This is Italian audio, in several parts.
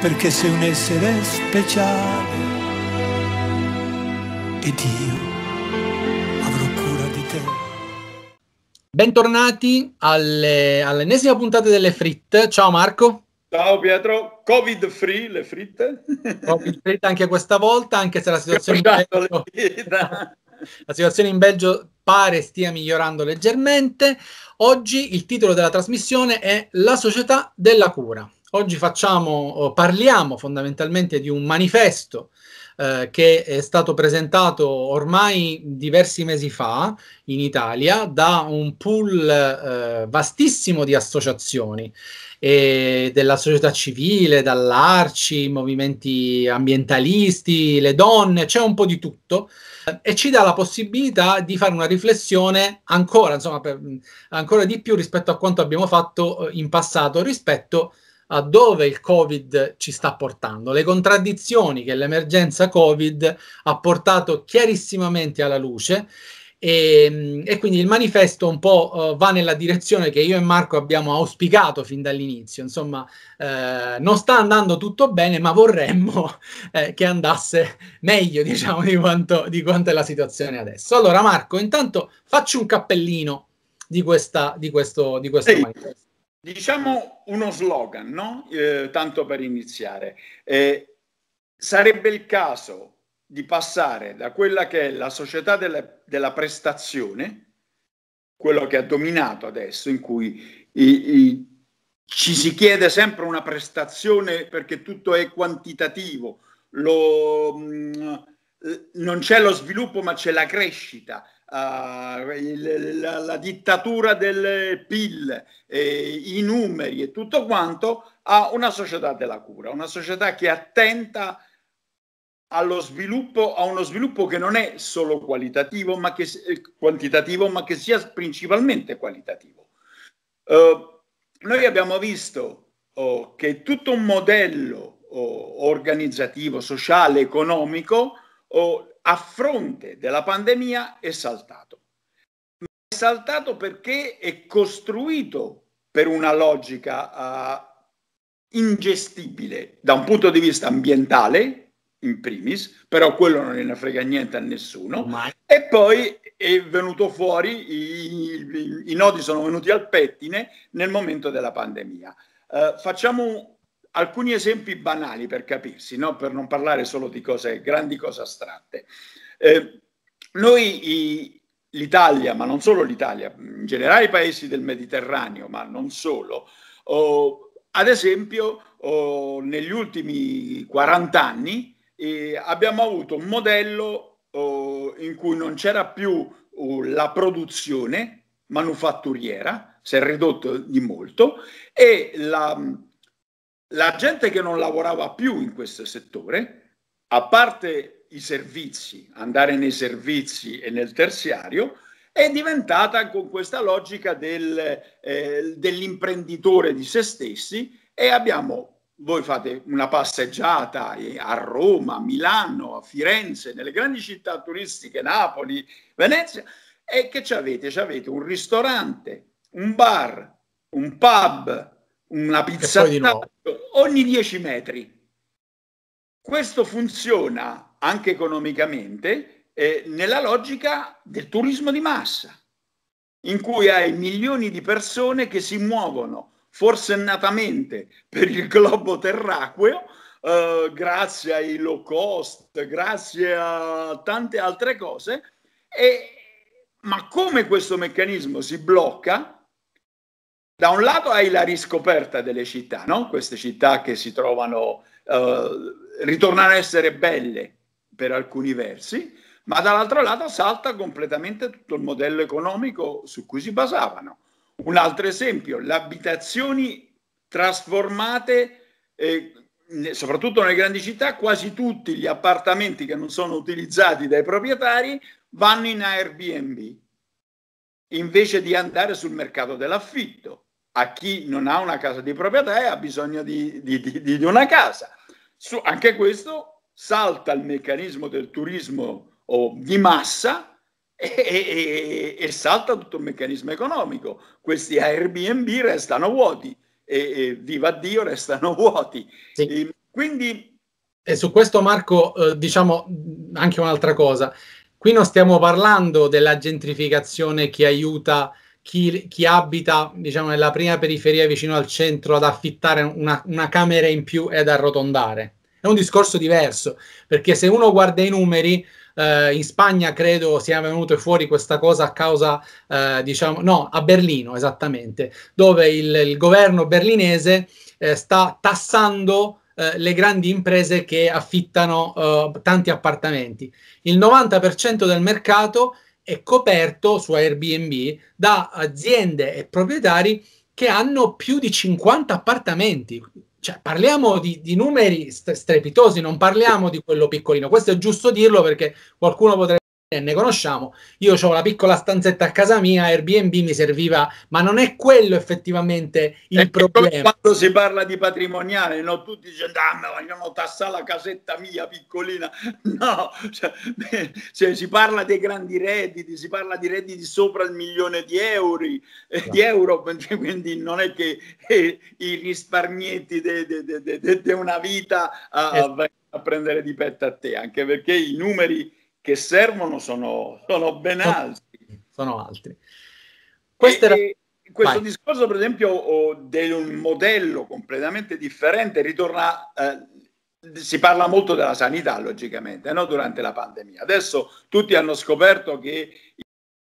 perché sei un essere speciale ed io avrò cura di te. Bentornati alle, all'ennesima puntata delle Fritte. Ciao Marco. Ciao Pietro, Covid free le fritte. Covid free anche questa volta, anche se la situazione, in Belgio, la situazione in Belgio pare stia migliorando leggermente. Oggi il titolo della trasmissione è La società della cura. Oggi facciamo, parliamo fondamentalmente di un manifesto eh, che è stato presentato ormai diversi mesi fa in Italia da un pool eh, vastissimo di associazioni della società civile, dall'Arci, movimenti ambientalisti, le donne, c'è un po' di tutto eh, e ci dà la possibilità di fare una riflessione ancora, insomma, per, ancora di più rispetto a quanto abbiamo fatto eh, in passato rispetto a a dove il Covid ci sta portando, le contraddizioni che l'emergenza Covid ha portato chiarissimamente alla luce e, e, quindi il manifesto un po' uh, va nella direzione che io e Marco abbiamo auspicato fin dall'inizio, insomma eh, non sta andando tutto bene ma vorremmo eh, che andasse meglio diciamo di quanto, di quanto, è la situazione adesso. Allora Marco intanto facci un cappellino di, questa, di questo, di questo manifesto. Diciamo uno slogan, no? eh, tanto per iniziare. Eh, sarebbe il caso di passare da quella che è la società della, della prestazione, quello che ha dominato adesso, in cui i, i, ci si chiede sempre una prestazione perché tutto è quantitativo, lo, mh, mm, eh, non c'è lo sviluppo ma c'è la crescita, uh, il, la, la, dittatura del PIL, eh, i numeri e tutto quanto, a una società della cura, una società che è attenta allo sviluppo, a uno sviluppo che non è solo qualitativo, ma che, eh, quantitativo, ma che sia principalmente qualitativo. Uh, noi abbiamo visto oh, che tutto un modello oh, organizzativo, sociale, economico a fronte della pandemia è saltato. Ma è saltato perché è costruito per una logica uh, ingestibile da un punto di vista ambientale, in primis, però quello non ne frega niente a nessuno, Ma... e poi è venuto fuori, i, i, i, nodi sono venuti al pettine nel momento della pandemia. Uh, facciamo alcuni esempi banali per capirsi, no? per non parlare solo di cose grandi, cose astratte. Eh, noi i, l'Italia, ma non solo l'Italia, in generale i paesi del Mediterraneo, ma non solo, oh, ad esempio oh, negli ultimi 40 anni eh, abbiamo avuto un modello oh, in cui non c'era più la produzione manufatturiera, si è ridotto di molto, e la la gente che non lavorava più in questo settore, a parte i servizi, andare nei servizi e nel terziario, è diventata con questa logica del, eh, dell'imprenditore di se stessi e abbiamo, voi fate una passeggiata eh, a Roma, a Milano, a Firenze, nelle grandi città turistiche, Napoli, Venezia, e che ci avete? Ci avete un ristorante, un bar, un pub, una pizzata ogni 10 metri. Questo funziona anche economicamente eh, nella logica del turismo di massa, in cui hai milioni di persone che si muovono forsennatamente per il globo terracqueo, eh, grazie ai low cost, grazie a tante altre cose. E, ma come questo meccanismo si blocca, da un lato hai la riscoperta delle città, no? queste città che si trovano, eh, ritornano a essere belle per alcuni versi, ma dall'altro lato salta completamente tutto il modello economico su cui si basavano. Un altro esempio, le abitazioni trasformate, eh, soprattutto nelle grandi città, quasi tutti gli appartamenti che non sono utilizzati dai proprietari vanno in Airbnb invece di andare sul mercato dell'affitto a chi non ha una casa di proprietà e ha bisogno di, di, di, di una casa. Su, anche questo salta il meccanismo del turismo oh, di massa e, e, e, salta tutto il meccanismo economico. Questi Airbnb restano vuoti e, e viva Dio restano vuoti. Sì. E ehm, quindi... E su questo Marco eh, diciamo anche un'altra cosa. Qui non stiamo parlando della gentrificazione che aiuta chi, chi, abita diciamo, nella prima periferia vicino al centro ad affittare una, una, camera in più e ad arrotondare. È un discorso diverso, perché se uno guarda i numeri, eh, in Spagna credo sia venuto fuori questa cosa a causa, eh, diciamo, no, a Berlino esattamente, dove il, il governo berlinese eh, sta tassando eh, le grandi imprese che affittano eh, tanti appartamenti. Il 90% del mercato è è coperto su Airbnb da aziende e proprietari che hanno più di 50 appartamenti. Cioè, parliamo di, di numeri strepitosi, non parliamo di quello piccolino. Questo è giusto dirlo perché qualcuno potrebbe ne conosciamo. Io ho la piccola stanzetta a casa mia, Airbnb mi serviva, ma non è quello effettivamente il è problema. Quando si parla di patrimoniale, no? tutti dicono, ah, ma vogliono tassare la casetta mia piccolina. No, cioè, cioè, si parla dei grandi redditi, si parla di redditi sopra il milione di euro, eh, di esatto. euro quindi non è che eh, i risparmietti di una vita eh, a, a prendere di petto a te, anche perché i numeri che servono sono, sono ben altri. Sono altri. Questo, era... questo discorso, per esempio, di un modello completamente differente ritorna... Eh, si parla molto della sanità, logicamente, no? durante la pandemia. Adesso tutti hanno scoperto che i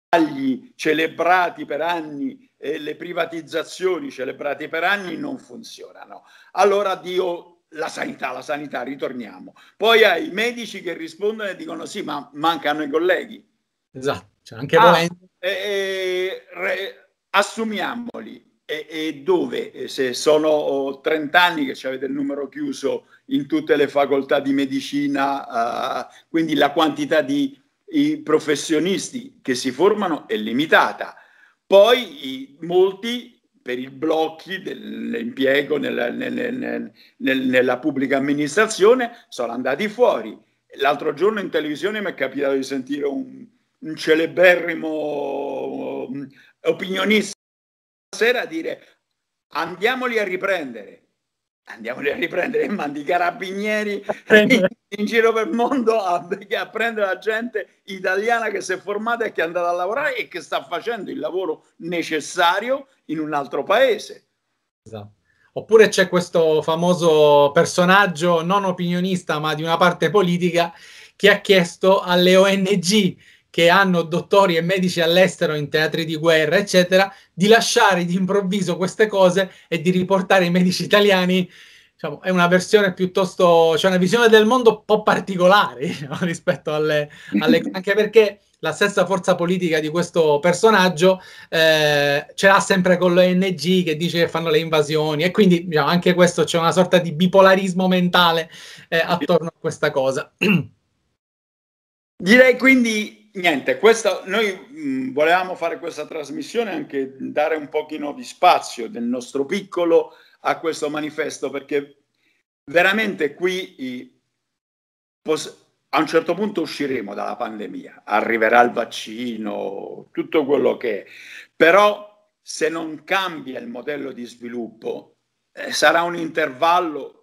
tagli celebrati per anni e le privatizzazioni celebrate per anni non funzionano. Allora Dio la sanità, la sanità, ritorniamo. Poi hai i medici che rispondono e dicono sì, ma mancano i colleghi. Esatto, c'è cioè, anche ah, volendo. Eh, re, assumiamoli. E, e, dove? Se sono 30 anni che ci avete il numero chiuso in tutte le facoltà di medicina, eh, quindi la quantità di professionisti che si formano è limitata. Poi i, molti per i blocchi dell'impiego nella, nel, nel, nella pubblica amministrazione sono andati fuori. L'altro giorno in televisione mi è capitato di sentire un, un celeberrimo um, opinionista sera dire andiamoli a riprendere andiamoli a riprendere e mandi i carabinieri in, in, giro per il mondo a, a, prendere la gente italiana che si è formata e che è andata a lavorare e che sta facendo il lavoro necessario in un altro paese. Esatto. Oppure c'è questo famoso personaggio non opinionista ma di una parte politica che ha chiesto alle ONG che hanno dottori e medici all'estero in teatri di guerra, eccetera, di lasciare di improvviso queste cose e di riportare i medici italiani. Diciamo, è una versione piuttosto, cioè una visione del mondo un po' particolare diciamo, rispetto alle, alle anche perché la stessa forza politica di questo personaggio eh, ce l'ha sempre con l'ONG che dice che fanno le invasioni e quindi diciamo, anche questo c'è una sorta di bipolarismo mentale eh, attorno a questa cosa. Direi quindi niente, questa, noi mh, mm, volevamo fare questa trasmissione anche dare un pochino di spazio del nostro piccolo a questo manifesto perché veramente qui a un certo punto usciremo dalla pandemia, arriverà il vaccino, tutto quello che è, però se non cambia il modello di sviluppo eh, sarà un intervallo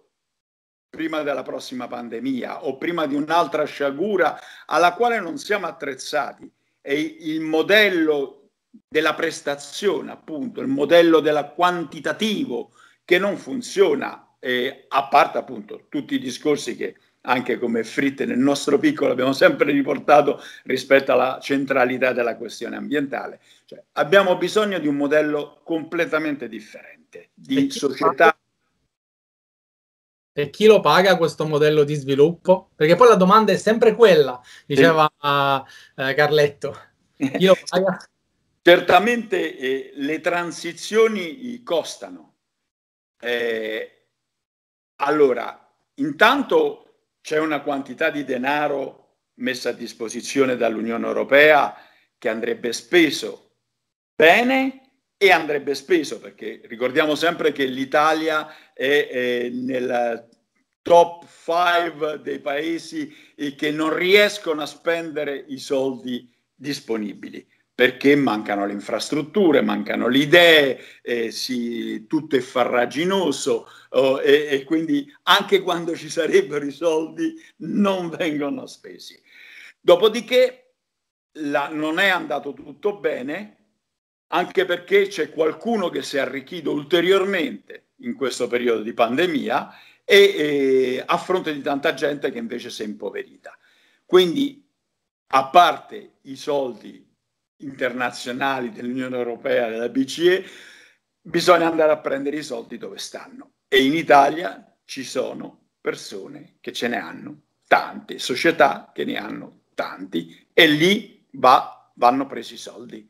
prima della prossima pandemia o prima di un'altra sciagura alla quale non siamo attrezzati. E il modello della prestazione, appunto, il modello della quantitativo che non funziona, eh, a parte appunto tutti i discorsi che anche come fritte nel nostro piccolo abbiamo sempre riportato rispetto alla centralità della questione ambientale. Cioè, abbiamo bisogno di un modello completamente differente, di società e chi lo paga questo modello di sviluppo? Perché poi la domanda è sempre quella, diceva sì. eh, Carletto. Chi lo paga? Certamente eh, le transizioni costano. Eh, allora, intanto c'è una quantità di denaro messa a disposizione dall'Unione Europea che andrebbe speso bene e andrebbe speso perché ricordiamo sempre che l'Italia è, è nella top 5 dei paesi eh, che non riescono a spendere i soldi disponibili perché mancano le infrastrutture, mancano le idee, eh, si, tutto è farraginoso oh, e, e, quindi anche quando ci sarebbero i soldi non vengono spesi. Dopodiché la, non è andato tutto bene, anche perché c'è qualcuno che si è arricchito ulteriormente in questo periodo di pandemia e, e a fronte di tanta gente che invece si è impoverita. Quindi, a parte i soldi internazionali dell'Unione Europea, della BCE, bisogna andare a prendere i soldi dove stanno. E in Italia ci sono persone che ce ne hanno tante, società che ne hanno tanti, e lì va, vanno presi i soldi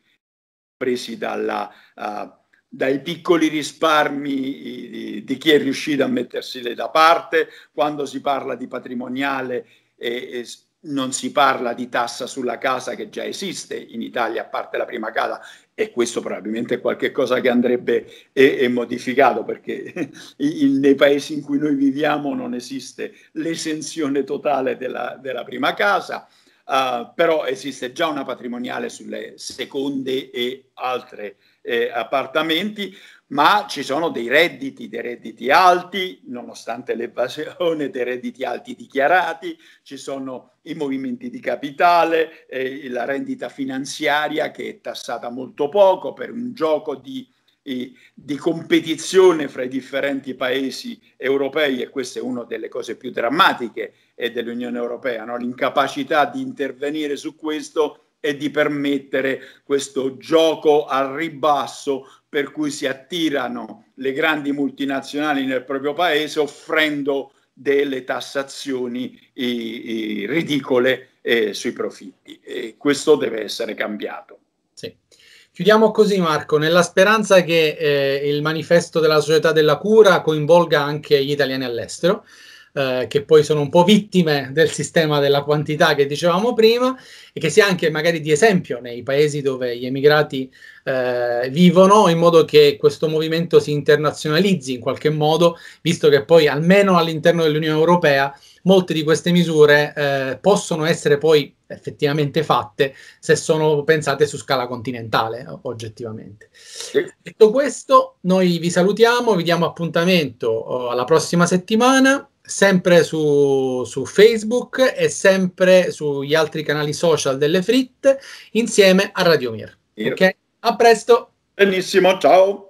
presi dalla, uh, dai piccoli risparmi di, di, chi è riuscito a metterseli da parte, quando si parla di patrimoniale e, e non si parla di tassa sulla casa che già esiste in Italia, a parte la prima casa, e questo probabilmente è qualcosa che andrebbe e, e modificato perché in, nei paesi in cui noi viviamo non esiste l'esenzione totale della, della prima casa. Uh, però esiste già una patrimoniale sulle seconde e altre eh, appartamenti, ma ci sono dei redditi, dei redditi alti, nonostante l'evasione, dei redditi alti dichiarati, ci sono i movimenti di capitale, eh, la rendita finanziaria che è tassata molto poco per un gioco di di competizione fra i differenti paesi europei e questa è una delle cose più drammatiche eh, dell'Unione Europea, no? l'incapacità di intervenire su questo e di permettere questo gioco al ribasso per cui si attirano le grandi multinazionali nel proprio paese offrendo delle tassazioni eh, eh ridicole eh, sui profitti e questo deve essere cambiato. Sì. Chiudiamo così Marco, nella speranza che eh, il manifesto della società della cura coinvolga anche gli italiani all'estero eh, che poi sono un po' vittime del sistema della quantità che dicevamo prima e che sia anche magari di esempio nei paesi dove gli emigrati eh, vivono in modo che questo movimento si internazionalizzi in qualche modo, visto che poi almeno all'interno dell'Unione Europea molte di queste misure eh, possono essere poi effettivamente fatte se sono pensate su scala continentale oggettivamente. Detto questo, noi vi salutiamo, vi diamo appuntamento eh, alla prossima settimana sempre su, su, Facebook e sempre sugli altri canali social delle Fritte insieme a Radio Mir. Okay? A presto. Benissimo, ciao.